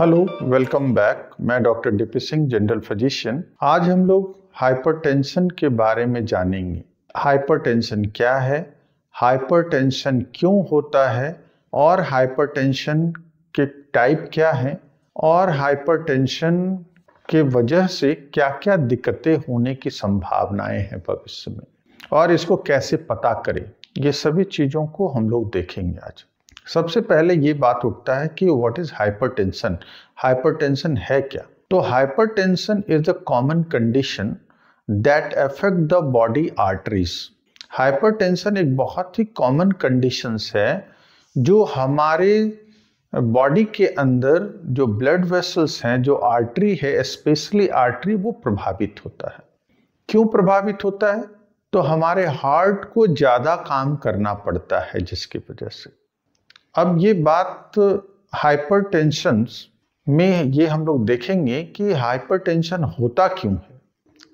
hello welcome back मैं doctor D P Singh general physician आज हम लोग हाइपरटेंशन के बारे में जानेंगे हाइपरटेंशन क्या है हाइपरटेंशन क्यों होता है और हाइपरटेंशन के टाइप क्या हैं और हाइपरटेंशन के वजह से क्या क्या दिक्कतें होने की संभावनाएं हैं भविष्य में और इसको कैसे पता करें ये सभी चीज़ों को हम लोग देखेंगे आज सबसे पहले ये बात उठता है कि व्हाट इज़ हाइपरटेंशन हाइपरटेंशन है क्या तो hypertension is the common condition that affect the body arteries hypertension एक बहुत ही कॉमन कंडीशंस है जो हमारे बॉडी के अंदर जो ब्लड वेसल्स हैं जो आर्टरी है स्पेशली आर्टरी वो प्रभावित होता है क्यों प्रभावित होता है तो हमारे हार्ट को ज़्यादा काम करना पड़ता है जिसकी वजह से अब ये बात हाइपरटेंशन में ये हम लोग देखेंगे कि हाइपरटेंशन होता क्यों है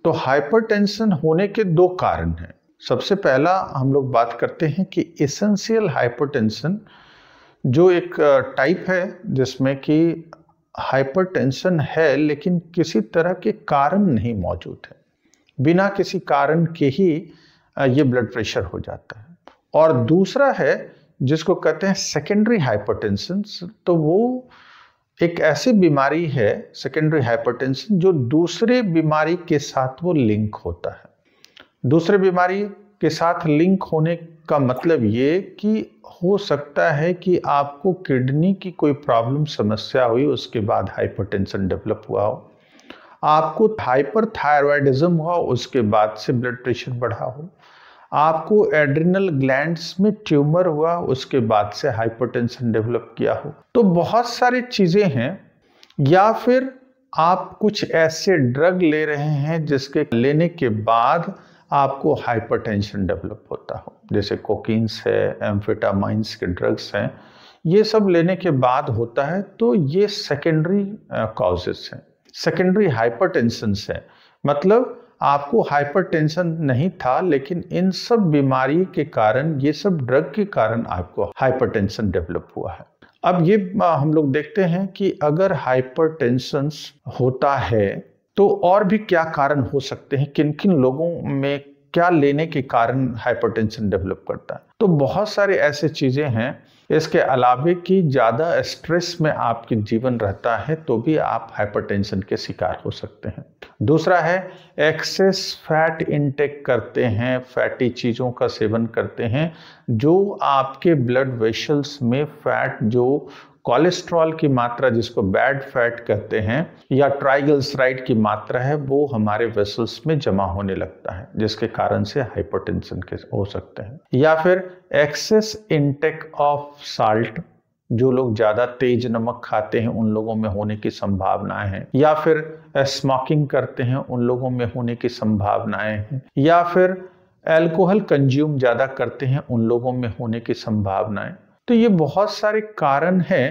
तो हाइपरटेंशन होने के दो कारण हैं सबसे पहला हम लोग बात करते हैं कि एसेंशियल हाइपरटेंशन जो एक टाइप है जिसमें कि हाइपरटेंशन है लेकिन किसी तरह के कारण नहीं मौजूद है बिना किसी कारण के ही ये ब्लड प्रेशर हो जाता है और दूसरा है जिसको कहते हैं सेकेंडरी हाइपरटेंशन तो वो एक ऐसी बीमारी है सेकेंडरी हाइपरटेंशन जो दूसरे बीमारी के साथ वो लिंक होता है दूसरे बीमारी के साथ लिंक होने का मतलब ये कि हो सकता है कि आपको किडनी की कोई प्रॉब्लम समस्या हुई उसके बाद हाइपरटेंशन डेवलप हुआ हो आपको हाइपर हुआ उसके बाद से ब्लड प्रेशर बढ़ा हो आपको एड्रिनल ग्लैंड्स में ट्यूमर हुआ उसके बाद से हाइपरटेंशन डेवलप किया हो तो बहुत सारी चीज़ें हैं या फिर आप कुछ ऐसे ड्रग ले रहे हैं जिसके लेने के बाद आपको हाइपरटेंशन डेवलप होता हो जैसे कोकीन्स है एम्फेटामाइंस के ड्रग्स हैं ये सब लेने के बाद होता है तो ये सेकेंडरी कॉजेस हैं सेकेंडरी हाइपरटेंशन है मतलब आपको हाइपरटेंशन नहीं था लेकिन इन सब बीमारी के कारण ये सब ड्रग के कारण आपको हाइपरटेंशन डेवलप हुआ है अब ये हम लोग देखते हैं कि अगर हाइपरटेंशन होता है तो और भी क्या कारण हो सकते हैं किन किन लोगों में क्या लेने के कारण हाइपरटेंशन डेवलप करता है तो बहुत सारे ऐसे चीज़ें हैं इसके अलावे कि ज़्यादा स्ट्रेस में आपके जीवन रहता है तो भी आप हाइपरटेंशन के शिकार हो सकते हैं दूसरा है एक्सेस फैट इनटेक करते हैं फैटी चीज़ों का सेवन करते हैं जो आपके ब्लड वेशल्स में फैट जो कोलेस्ट्रॉल की मात्रा जिसको बैड फैट कहते हैं या ट्राइगल्सराइड की मात्रा है वो हमारे वेसल्स में जमा होने लगता है जिसके कारण से हाइपरटेंशन के हो सकते हैं या फिर एक्सेस इनटेक ऑफ साल्ट जो लोग ज़्यादा तेज नमक खाते हैं उन लोगों में होने की संभावनाएं हैं या फिर स्मोकिंग करते हैं उन लोगों में होने की संभावनाएं हैं या फिर अल्कोहल कंज्यूम ज़्यादा करते हैं उन लोगों में होने की संभावनाएं तो ये बहुत सारे कारण हैं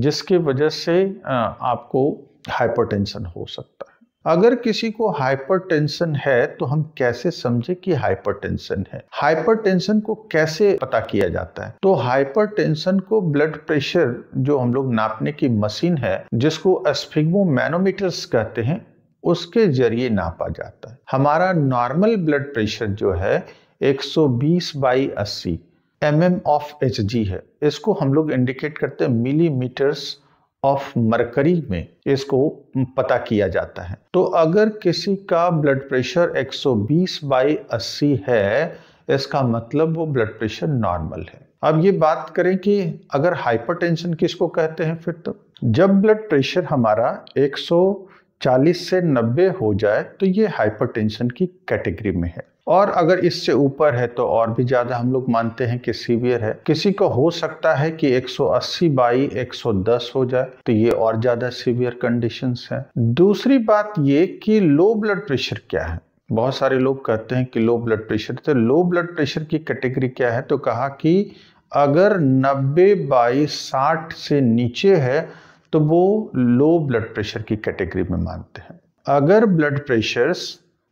जिसके वजह से आपको हाइपरटेंशन हो सकता है अगर किसी को हाइपरटेंशन है तो हम कैसे समझे कि हाइपरटेंशन है हाइपरटेंशन को कैसे पता किया जाता है तो हाइपरटेंशन को ब्लड प्रेशर जो हम लोग नापने की मशीन है जिसको मैनोमीटर्स कहते हैं उसके जरिए नापा जाता है हमारा नॉर्मल ब्लड प्रेशर जो है 120 बाई अस्सी M M of H G है इसको हम लोग इंडिकेट करते हैं मिलीमीटर्स ऑफ मरकरी में इसको पता किया जाता है तो अगर किसी का ब्लड प्रेशर 120 बाई 80 है इसका मतलब वो ब्लड प्रेशर नॉर्मल है अब ये बात करें कि अगर हाइपरटेंशन किसको कहते हैं फिर तो जब ब्लड प्रेशर हमारा 140 से 90 हो जाए तो ये हाइपरटेंशन की कैटेगरी में है और अगर इससे ऊपर है तो और भी ज़्यादा हम लोग मानते हैं कि सीवियर है किसी को हो सकता है कि 180 बाई एक हो जाए तो ये और ज़्यादा सीवियर कंडीशंस है दूसरी बात ये कि लो ब्लड प्रेशर क्या है बहुत सारे लोग कहते हैं कि लो ब्लड प्रेशर तो लो ब्लड प्रेशर की कैटेगरी क्या है तो कहा कि अगर 90 बाई 60 से नीचे है तो वो लो ब्लड प्रेशर की कैटेगरी में मानते हैं अगर ब्लड प्रेशर्स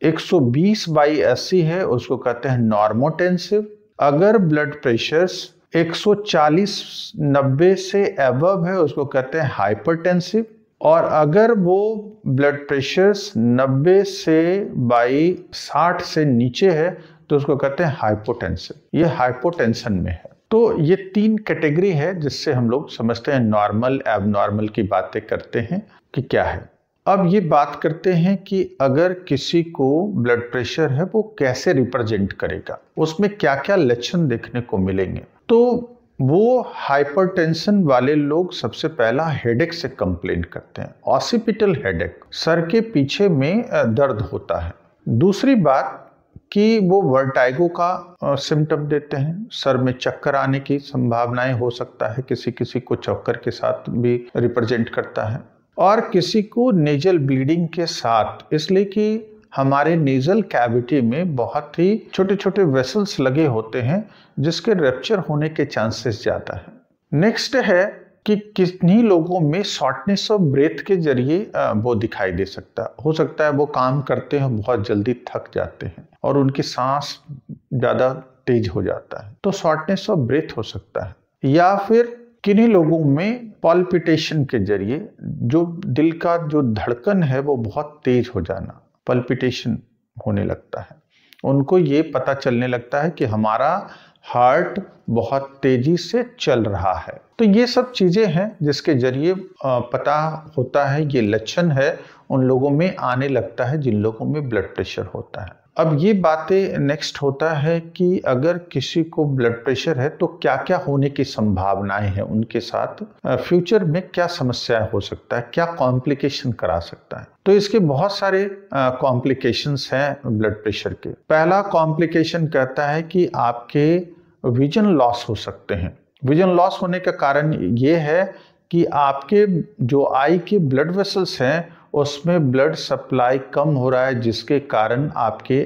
120 बाई अस्सी है उसको कहते हैं नॉर्मोटेंसिव अगर ब्लड प्रेशर्स 140 सौ से एबव है उसको कहते हैं हाइपरटेंसिव और अगर वो ब्लड प्रेशर्स 90 से बाई 60 से नीचे है तो उसको कहते हैं हाइपोटेंसिव ये हाइपोटेंशन में है तो ये तीन कैटेगरी है जिससे हम लोग समझते हैं नॉर्मल एबनॉर्मल की बातें करते हैं कि क्या है अब ये बात करते हैं कि अगर किसी को ब्लड प्रेशर है वो कैसे रिप्रेजेंट करेगा उसमें क्या क्या लक्षण देखने को मिलेंगे तो वो हाइपरटेंशन वाले लोग सबसे पहला हेडेक से कंप्लेन करते हैं ऑसिपिटल हेडेक सर के पीछे में दर्द होता है दूसरी बात कि वो वर्टाइगो का सिम्टम देते हैं सर में चक्कर आने की संभावनाएं हो सकता है किसी किसी को चक्कर के साथ भी रिप्रेजेंट करता है और किसी को नेजल ब्लीडिंग के साथ इसलिए कि हमारे नेजल कैविटी में बहुत ही छोटे छोटे वेसल्स लगे होते हैं जिसके रेप्चर होने के चांसेस ज़्यादा है नेक्स्ट है कि कितनी लोगों में शॉर्टनेस ऑफ ब्रेथ के जरिए वो दिखाई दे सकता है हो सकता है वो काम करते हैं बहुत जल्दी थक जाते हैं और उनकी सांस ज़्यादा तेज हो जाता है तो शॉर्टनेस ऑफ ब्रेथ हो सकता है या फिर किन्हीं लोगों में पल्पिटेशन के जरिए जो दिल का जो धड़कन है वो बहुत तेज हो जाना पल्पिटेशन होने लगता है उनको ये पता चलने लगता है कि हमारा हार्ट बहुत तेजी से चल रहा है तो ये सब चीज़ें हैं जिसके जरिए पता होता है ये लक्षण है उन लोगों में आने लगता है जिन लोगों में ब्लड प्रेशर होता है अब ये बातें नेक्स्ट होता है कि अगर किसी को ब्लड प्रेशर है तो क्या क्या होने की संभावनाएं हैं उनके साथ फ्यूचर में क्या समस्या हो सकता है क्या कॉम्प्लिकेशन करा सकता है तो इसके बहुत सारे कॉम्प्लिकेशंस हैं ब्लड प्रेशर के पहला कॉम्प्लिकेशन कहता है कि आपके विजन लॉस हो सकते हैं विजन लॉस होने का कारण ये है कि आपके जो आई के ब्लड वेसल्स हैं उसमें ब्लड सप्लाई कम हो रहा है जिसके कारण आपके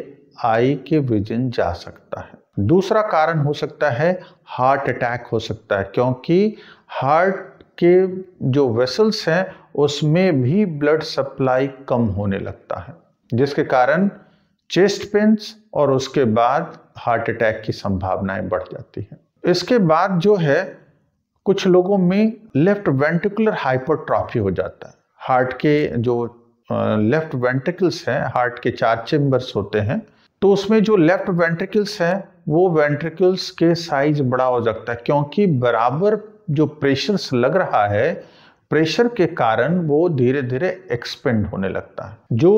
आई के विजन जा सकता है दूसरा कारण हो सकता है हार्ट अटैक हो सकता है क्योंकि हार्ट के जो वेसल्स हैं उसमें भी ब्लड सप्लाई कम होने लगता है जिसके कारण चेस्ट पेंस और उसके बाद हार्ट अटैक की संभावनाएं बढ़ जाती हैं इसके बाद जो है कुछ लोगों में लेफ्ट वेंटिकुलर हाइपरट्रॉफी हो जाता है हार्ट के जो लेफ्ट वेंट्रिकल्स हैं हार्ट के चार चेम्बर्स होते हैं तो उसमें जो लेफ्ट वेंट्रिकल्स हैं वो वेंट्रिकल्स के साइज बड़ा हो सकता है क्योंकि बराबर जो प्रेशर्स लग रहा है प्रेशर के कारण वो धीरे धीरे एक्सपेंड होने लगता है जो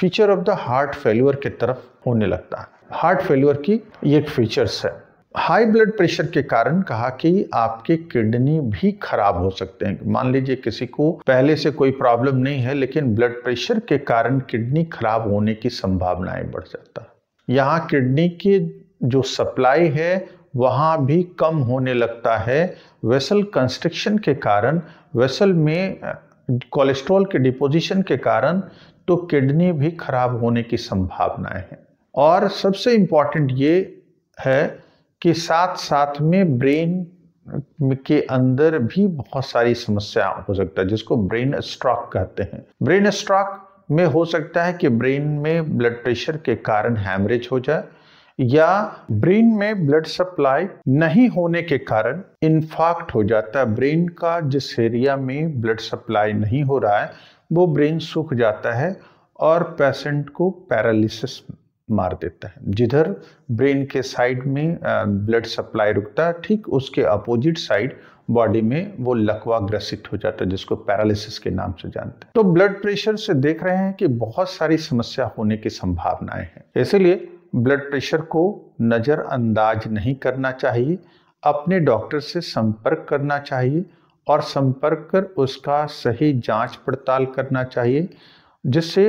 feature of the heart failure की तरफ होने लगता है हार्ट फेल्यूअर की ये एक फीचर्स है हाई ब्लड प्रेशर के कारण कहा कि आपके किडनी भी खराब हो सकते हैं मान लीजिए किसी को पहले से कोई प्रॉब्लम नहीं है लेकिन ब्लड प्रेशर के कारण किडनी खराब होने की संभावनाएं बढ़ जाता है यहाँ किडनी के जो सप्लाई है वहाँ भी कम होने लगता है वेसल कंस्ट्रक्शन के कारण वेसल में कोलेस्ट्रॉल के डिपोजिशन के कारण तो किडनी भी खराब होने की संभावनाएं हैं और सबसे इम्पॉर्टेंट ये है के साथ साथ में ब्रेन के अंदर भी बहुत सारी समस्या हो सकता है जिसको ब्रेन स्ट्रॉक कहते हैं ब्रेन स्ट्रॉक में हो सकता है कि ब्रेन में ब्लड प्रेशर के कारण हैमरेज हो जाए या ब्रेन में ब्लड सप्लाई नहीं होने के कारण इन्फाक्ट हो जाता है ब्रेन का जिस एरिया में ब्लड सप्लाई नहीं हो रहा है वो ब्रेन सूख जाता है और पेशेंट को पैरालिसिस मार देता है जिधर ब्रेन के साइड में ब्लड सप्लाई रुकता है ठीक उसके अपोजिट साइड बॉडी में वो लकवा ग्रसित हो जाता है जिसको पैरालिसिस के नाम से जानते हैं तो ब्लड प्रेशर से देख रहे हैं कि बहुत सारी समस्या होने की संभावनाएं हैं इसलिए ब्लड प्रेशर को नज़रअंदाज नहीं करना चाहिए अपने डॉक्टर से संपर्क करना चाहिए और संपर्क कर उसका सही जांच पड़ताल करना चाहिए जिससे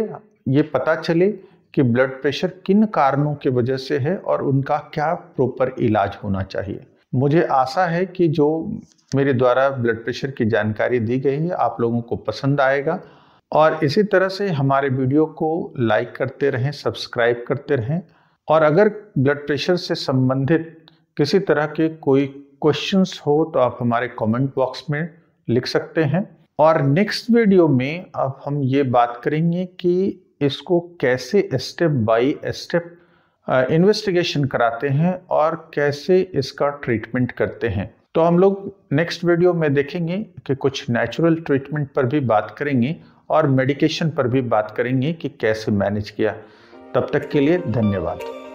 ये पता चले कि ब्लड प्रेशर किन कारणों की वजह से है और उनका क्या प्रॉपर इलाज होना चाहिए मुझे आशा है कि जो मेरे द्वारा ब्लड प्रेशर की जानकारी दी गई है आप लोगों को पसंद आएगा और इसी तरह से हमारे वीडियो को लाइक करते रहें सब्सक्राइब करते रहें और अगर ब्लड प्रेशर से संबंधित किसी तरह के कोई क्वेश्चंस हो तो आप हमारे कमेंट बॉक्स में लिख सकते हैं और नेक्स्ट वीडियो में अब हम ये बात करेंगे कि इसको कैसे स्टेप बाई स्टेप इन्वेस्टिगेशन कराते हैं और कैसे इसका ट्रीटमेंट करते हैं तो हम लोग नेक्स्ट वीडियो में देखेंगे कि कुछ नेचुरल ट्रीटमेंट पर भी बात करेंगे और मेडिकेशन पर भी बात करेंगे कि कैसे मैनेज किया तब तक के लिए धन्यवाद